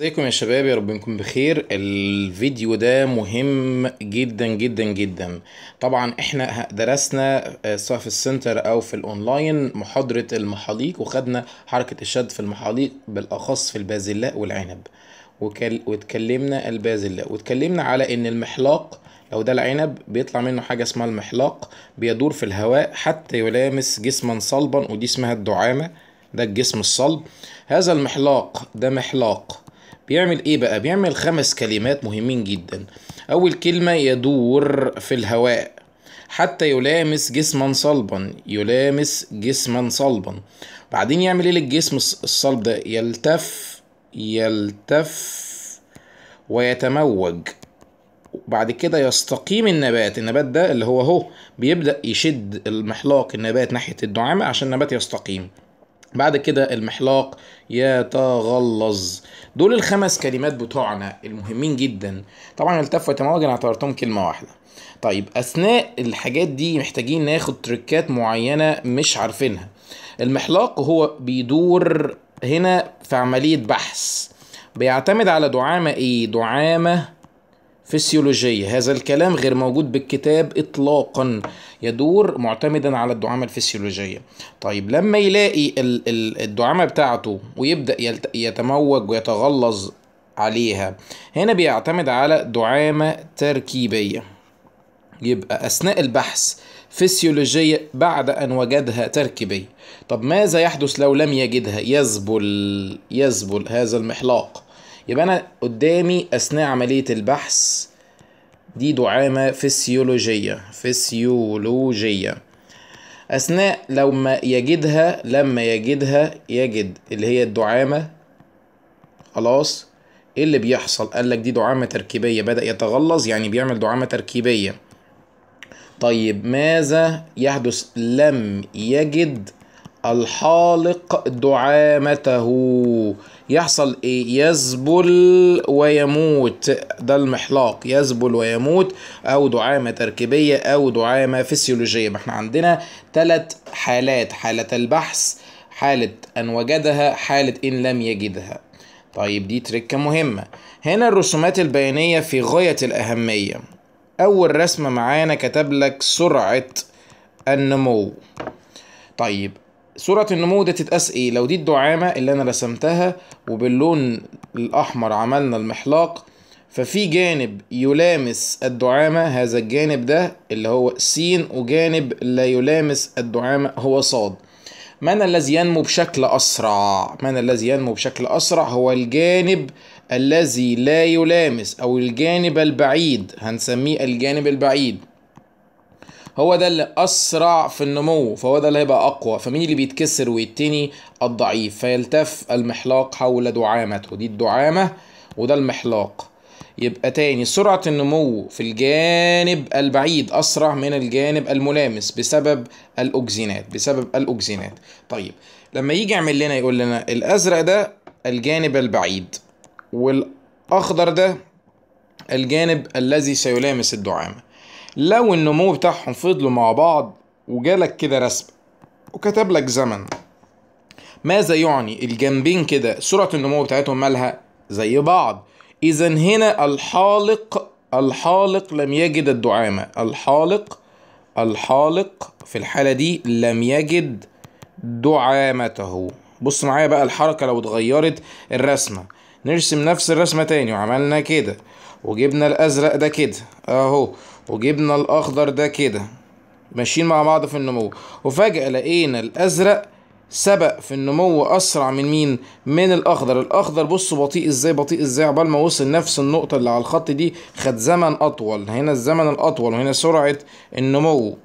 ازيكم يا شباب يا رب نكون بخير الفيديو ده مهم جدا جدا جدا طبعا احنا درسنا آه، سواء في السنتر او في الاونلاين محاضرة المحاليق وخدنا حركة الشد في المحاليق بالاخص في البازلاء والعنب واتكلمنا البازلاء واتكلمنا على ان المحلاق لو ده العنب بيطلع منه حاجة اسمها المحلاق بيدور في الهواء حتى يلامس جسما صلبا ودي اسمها الدعامة ده الجسم الصلب هذا المحلاق ده محلاق بيعمل ايه بقى بيعمل خمس كلمات مهمين جدا اول كلمه يدور في الهواء حتى يلامس جسما صلبا يلامس جسما صلبا بعدين يعمل ايه للجسم الصلب ده يلتف يلتف ويتموج بعد كده يستقيم النبات النبات ده اللي هو اهو بيبدأ يشد المحلاق النبات ناحية الدعامة عشان النبات يستقيم بعد كده المحلاق يتغلظ دول الخمس كلمات بتوعنا المهمين جدا طبعا التف وتموج انا اعتبرتهم كلمه واحده طيب اثناء الحاجات دي محتاجين ناخد تركات معينه مش عارفينها المحلاق هو بيدور هنا في عمليه بحث بيعتمد على دعامه ايه دعامه فسيولوجية هذا الكلام غير موجود بالكتاب إطلاقا يدور معتمدا على الدعامة الفسيولوجية طيب لما يلاقي الدعامة بتاعته ويبدأ يتموج ويتغلظ عليها هنا بيعتمد على دعامة تركيبية يبقى أثناء البحث فسيولوجية بعد أن وجدها تركيبية طب ماذا يحدث لو لم يجدها يذبل يذبل هذا المحلاق يبقى انا قدامي اثناء عمليه البحث دي دعامه فسيولوجيه فسيولوجيه اثناء لما يجدها لما يجدها يجد اللي هي الدعامه خلاص ايه اللي بيحصل قال لك دي دعامه تركيبيه بدا يتغلظ يعني بيعمل دعامه تركيبيه طيب ماذا يحدث لم يجد الحالق دعامته يحصل ايه يذبل ويموت ده المحلاق يذبل ويموت او دعامة تركيبية او دعامة فسيولوجية ما احنا عندنا ثلاث حالات حالة البحث حالة ان وجدها حالة ان لم يجدها طيب دي تركة مهمة هنا الرسومات البيانية في غاية الأهمية أول رسمة معانا كتب لك سرعة النمو طيب صورة النمو دي تتقاس ايه لو دي الدعامة اللي انا رسمتها وباللون الاحمر عملنا المحلاق ففي جانب يلامس الدعامة هذا الجانب ده اللي هو س وجانب لا يلامس الدعامة هو ص من الذي ينمو بشكل أسرع؟ من الذي ينمو بشكل أسرع هو الجانب الذي لا يلامس أو الجانب البعيد هنسميه الجانب البعيد هو ده اللي اسرع في النمو فهو ده اللي هيبقى اقوى فمين اللي بيتكسر ويتني الضعيف فيلتف المحلاق حول دعامته دي الدعامه وده المحلاق يبقى تاني سرعة النمو في الجانب البعيد أسرع من الجانب الملامس بسبب الأوكزينات بسبب الأوكزينات طيب لما يجي يعمل لنا يقول لنا الأزرق ده الجانب البعيد والأخضر ده الجانب الذي سيلامس الدعامة لو النمو بتاعهم فضلوا مع بعض وجالك كده رسم وكتب لك زمن ماذا يعني الجنبين كده سرعة النمو بتاعتهم مالها زي بعض إذا هنا الحالق الحالق لم يجد الدعامة الحالق الحالق في الحالة دي لم يجد دعامته بص معايا بقى الحركة لو اتغيرت الرسمة نرسم نفس الرسمة تاني وعملنا كده وجبنا الأزرق ده كده أهو وجبنا الاخضر ده كده ماشيين مع بعض في النمو وفجأة لقينا الازرق سبق في النمو اسرع من مين من الاخضر الاخضر بصوا بطيء ازاي بطيء ازاي عبال ما وصل نفس النقطة اللي على الخط دي خد زمن اطول هنا الزمن الاطول وهنا سرعة النمو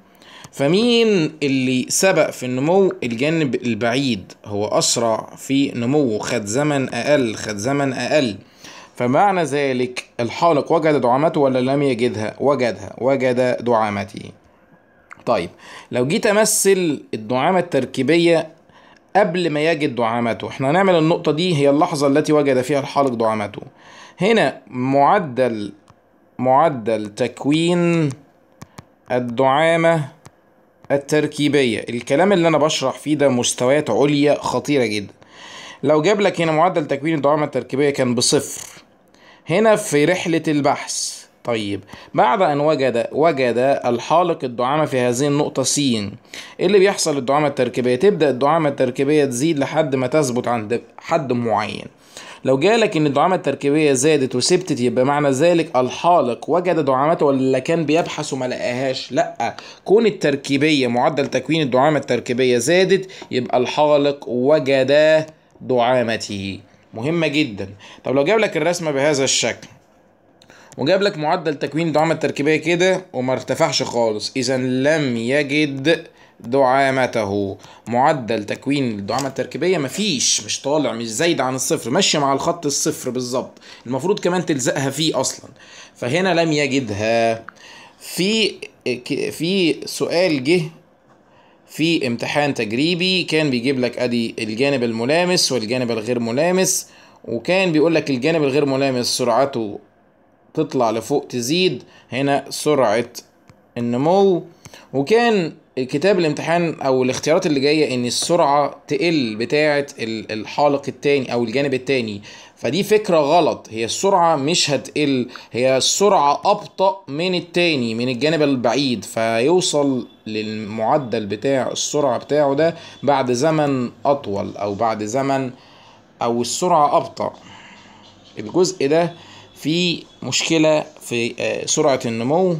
فمين اللي سبق في النمو الجانب البعيد هو اسرع في نموه خد زمن اقل خد زمن اقل فمعنى ذلك الحالق وجد دعامته ولا لم يجدها وجدها وجد دعامته طيب لو جيت امثل الدعامه التركيبيه قبل ما يجد دعامته احنا هنعمل النقطه دي هي اللحظه التي وجد فيها الحالق دعامته هنا معدل معدل تكوين الدعامه التركيبيه الكلام اللي انا بشرح فيه ده مستويات عليا خطيره جدا لو جاب لك هنا معدل تكوين الدعامه التركيبيه كان بصفر هنا في رحلة البحث طيب بعد أن وجد وجد الحالق الدعامة في هذه النقطة س إيه اللي بيحصل الدعامة التركيبية تبدأ الدعامة التركيبية تزيد لحد ما تثبت عند حد معين لو جالك ان الدعامة التركيبية زادت وثبتت يبقى معنى ذلك الحالق وجد دعامته ولا كان بيبحث وما لقاهاش لا كون التركيبية معدل تكوين الدعامة التركيبية زادت يبقى الحالق وجد دعامته مهمه جدا طب لو جاب لك الرسمه بهذا الشكل وجاب لك معدل تكوين دعامة التركيبية كده وما ارتفعش خالص اذا لم يجد دعامته معدل تكوين الدعامة التركيبية مفيش مش طالع مش زايد عن الصفر ماشية مع الخط الصفر بالظبط المفروض كمان تلزقها فيه اصلا فهنا لم يجدها في في سؤال جه في امتحان تجريبي كان بيجيب لك ادي الجانب الملامس والجانب الغير ملامس وكان بيقول لك الجانب الغير ملامس سرعته تطلع لفوق تزيد هنا سرعة النمو وكان كتاب الامتحان او الاختيارات اللي جايه ان السرعه تقل بتاعه الحالق التاني او الجانب التاني فدي فكره غلط هي السرعه مش هتقل هي السرعه ابطا من التاني من الجانب البعيد فيوصل للمعدل بتاع السرعه بتاعه ده بعد زمن اطول او بعد زمن او السرعه ابطا الجزء ده فيه مشكله في آه، سرعه النمو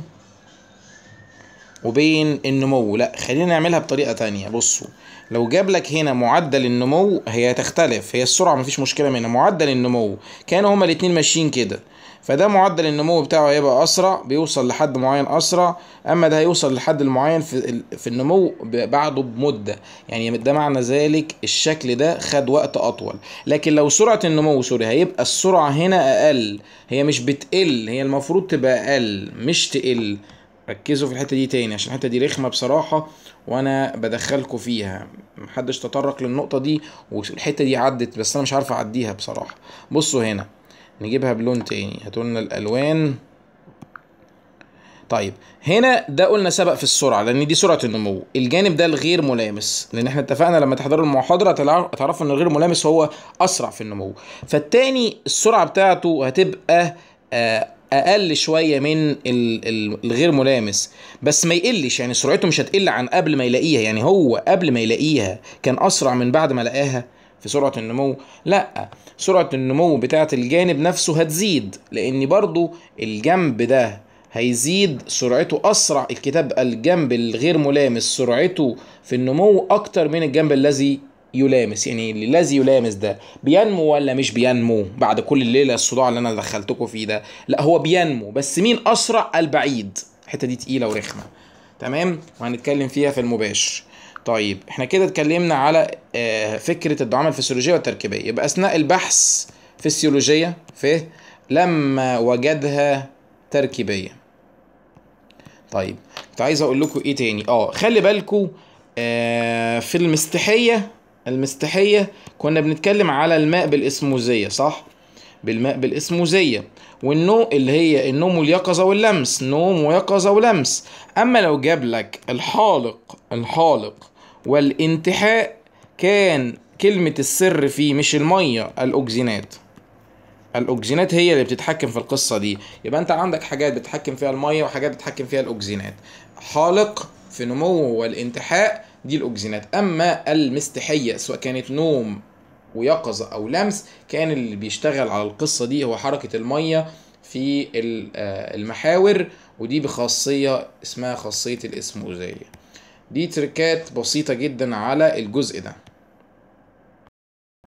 وبين النمو لا خلينا نعملها بطريقه تانية بصوا لو جاب لك هنا معدل النمو هي هتختلف هي السرعه مفيش مشكله منها معدل النمو كانوا هما الاتنين ماشيين كده فده معدل النمو بتاعه هيبقى اسرع بيوصل لحد معين اسرع اما ده هيوصل لحد المعين في في النمو بعده بمده يعني ده معنى ذلك الشكل ده خد وقت اطول لكن لو سرعه النمو سوري هيبقى السرعه هنا اقل هي مش بتقل هي المفروض تبقى اقل مش تقل ركزوا في الحته دي تاني عشان الحته دي رخمه بصراحه وانا بدخلكم فيها محدش تطرق للنقطه دي والحته دي عدت بس انا مش عارف اعديها بصراحه بصوا هنا نجيبها بلون تاني لنا الالوان طيب هنا ده قلنا سبق في السرعه لان دي سرعه النمو الجانب ده الغير ملامس لان احنا اتفقنا لما تحضروا المحاضره تعرفوا ان الغير ملامس هو اسرع في النمو فالتاني السرعه بتاعته هتبقى آه، اقل شويه من الغير ملامس بس ما يقلش يعني سرعته مش هتقل عن قبل ما يلاقيها يعني هو قبل ما يلاقيها كان اسرع من بعد ما لقاها في سرعه النمو لا سرعه النمو بتاعه الجانب نفسه هتزيد لان برضو الجنب ده هيزيد سرعته اسرع الكتاب الجنب الغير ملامس سرعته في النمو اكتر من الجنب الذي يلامس يعني الذي يلامس ده بينمو ولا مش بينمو بعد كل الليله الصداع اللي انا دخلتكم فيه ده لا هو بينمو بس مين اسرع البعيد الحته دي تقيله ورخمه تمام وهنتكلم فيها في المباشر طيب احنا كده اتكلمنا على آه، فكره الدعامه الفسيولوجيه والتركيبيه يبقى اثناء البحث فسيولوجيه في لما وجدها تركيبيه طيب كنت عايز اقول لكم ايه تاني اه خلي بالكم آه في المستحيه المستحية كنا بنتكلم على الماء بالإسموزية صح؟ بالماء بالإسموزية والنو اللي هي النوم واليقظة واللمس نوم ويقظة ولمس أما لو جاب لك الحالق الحالق والانتحاء كان كلمة السر فيه مش المية الأوكزينات الاوكزينات هي اللي بتتحكم في القصه دي يبقى انت عندك حاجات بتتحكم فيها الميه وحاجات بتتحكم فيها الاوكزينات حالق في نمو والانتحاء دي الاوكسينات اما المستحيه سواء كانت نوم ويقظه او لمس كان اللي بيشتغل على القصه دي هو حركه الميه في آه، المحاور ودي بخاصيه اسمها خاصيه الاسموزيه دي تركات بسيطه جدا على الجزء ده